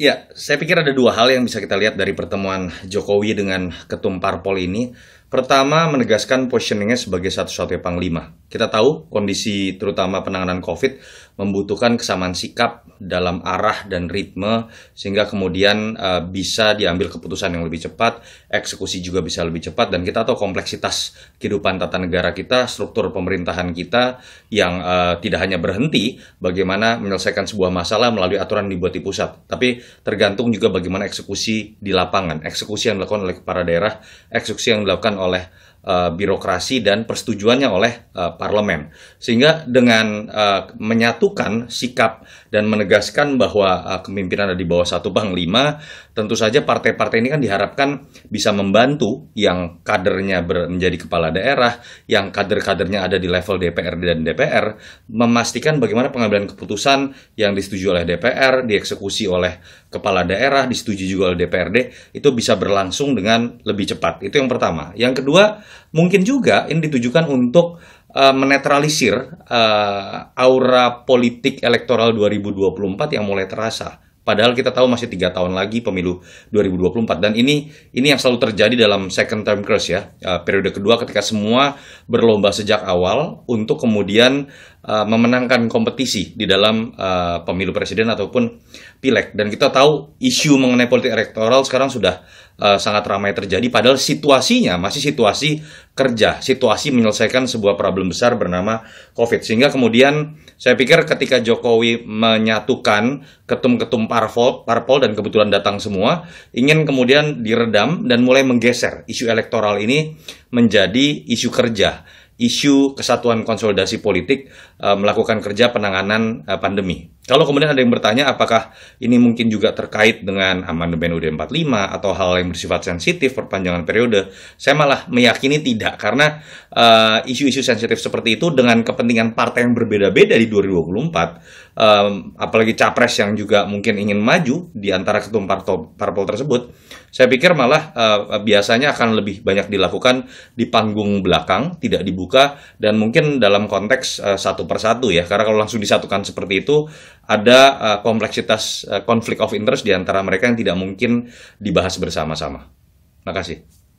Ya, saya pikir ada dua hal yang bisa kita lihat dari pertemuan Jokowi dengan ketum parpol ini. Pertama, menegaskan positioningnya sebagai satu-satunya panglima. Kita tahu kondisi terutama penanganan COVID membutuhkan kesamaan sikap dalam arah dan ritme sehingga kemudian uh, bisa diambil keputusan yang lebih cepat, eksekusi juga bisa lebih cepat dan kita tahu kompleksitas kehidupan tata negara kita, struktur pemerintahan kita yang uh, tidak hanya berhenti bagaimana menyelesaikan sebuah masalah melalui aturan dibuat di pusat, tapi tergantung juga bagaimana eksekusi di lapangan, eksekusi yang dilakukan oleh para daerah, eksekusi yang dilakukan oleh Eh, birokrasi dan persetujuannya oleh uh, parlemen. Sehingga dengan uh, menyatukan sikap dan menegaskan bahwa uh, kepemimpinan ada di bawah satu panglima, tentu saja partai-partai ini kan diharapkan bisa membantu yang kadernya menjadi kepala daerah, yang kader-kadernya ada di level DPRD dan DPR, memastikan bagaimana pengambilan keputusan yang disetujui oleh DPR, dieksekusi oleh kepala daerah, disetujui juga oleh DPRD, itu bisa berlangsung dengan lebih cepat. Itu yang pertama. Yang kedua, Mungkin juga ini ditujukan untuk uh, menetralisir uh, aura politik elektoral 2024 yang mulai terasa. Padahal kita tahu masih tiga tahun lagi pemilu 2024 dan ini ini yang selalu terjadi dalam second term curse ya eh, periode kedua ketika semua berlomba sejak awal untuk kemudian Eh, memenangkan kompetisi di dalam uh, pemilu presiden ataupun pileg. Dan kita tahu isu mengenai politik elektoral sekarang sudah uh, sangat ramai terjadi. Padahal situasinya masih situasi kerja, situasi menyelesaikan sebuah problem besar bernama COVID. Sehingga kemudian saya pikir ketika Jokowi menyatukan ketum-ketum parpol, parpol dan kebetulan datang semua, ingin kemudian diredam dan mulai menggeser isu elektoral ini menjadi isu kerja, isu kesatuan konsolidasi politik eh, melakukan kerja penanganan eh, pandemi. Kalau kemudian ada yang bertanya apakah ini mungkin juga terkait dengan amandemen UUD 45 atau hal yang bersifat sensitif perpanjangan periode, saya malah meyakini tidak karena eh, isu-isu uh, sensitif seperti itu dengan kepentingan partai yang berbeda-beda di 2024, um, apalagi capres yang juga mungkin ingin maju di antara ketum parto, parpol tersebut, saya pikir malah uh, biasanya akan lebih banyak dilakukan di panggung belakang, tidak dibuka dan mungkin dalam konteks uh, satu persatu ya, karena kalau langsung disatukan seperti itu ada uh, kompleksitas uh, konflik of interest di antara mereka yang tidak mungkin dibahas bersama-sama. Terima kasih.